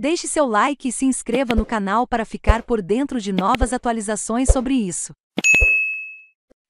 Deixe seu like e se inscreva no canal para ficar por dentro de novas atualizações sobre isso.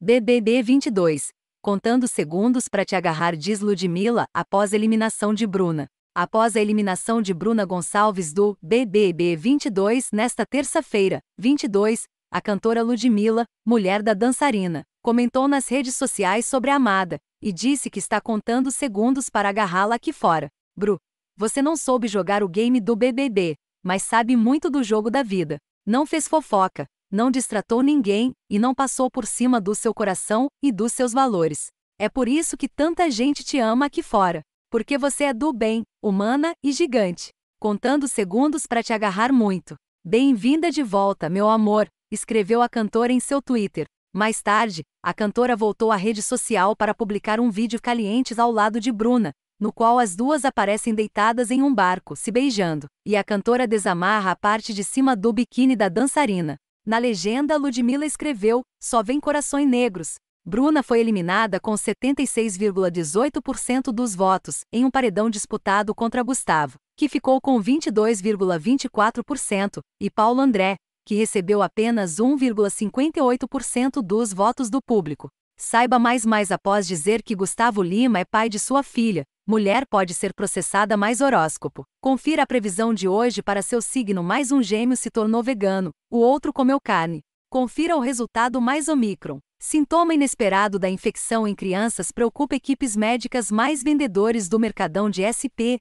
BBB 22 Contando segundos para te agarrar, diz Ludmilla, após eliminação de Bruna. Após a eliminação de Bruna Gonçalves do BBB 22 nesta terça-feira, 22, a cantora Ludmilla, mulher da dançarina, comentou nas redes sociais sobre a amada e disse que está contando segundos para agarrá-la aqui fora. Bru, você não soube jogar o game do BBB, mas sabe muito do jogo da vida. Não fez fofoca, não distratou ninguém e não passou por cima do seu coração e dos seus valores. É por isso que tanta gente te ama aqui fora. Porque você é do bem, humana e gigante. Contando segundos para te agarrar muito. Bem-vinda de volta, meu amor, escreveu a cantora em seu Twitter. Mais tarde, a cantora voltou à rede social para publicar um vídeo calientes ao lado de Bruna, no qual as duas aparecem deitadas em um barco, se beijando, e a cantora desamarra a parte de cima do biquíni da dançarina. Na legenda, Ludmilla escreveu: Só vem corações negros. Bruna foi eliminada com 76,18% dos votos, em um paredão disputado contra Gustavo, que ficou com 22,24%, e Paulo André, que recebeu apenas 1,58% dos votos do público. Saiba mais mais após dizer que Gustavo Lima é pai de sua filha, mulher pode ser processada mais horóscopo. Confira a previsão de hoje para seu signo. Mais um gêmeo se tornou vegano, o outro comeu carne. Confira o resultado mais Omicron. Sintoma inesperado da infecção em crianças preocupa equipes médicas mais vendedores do mercadão de SP,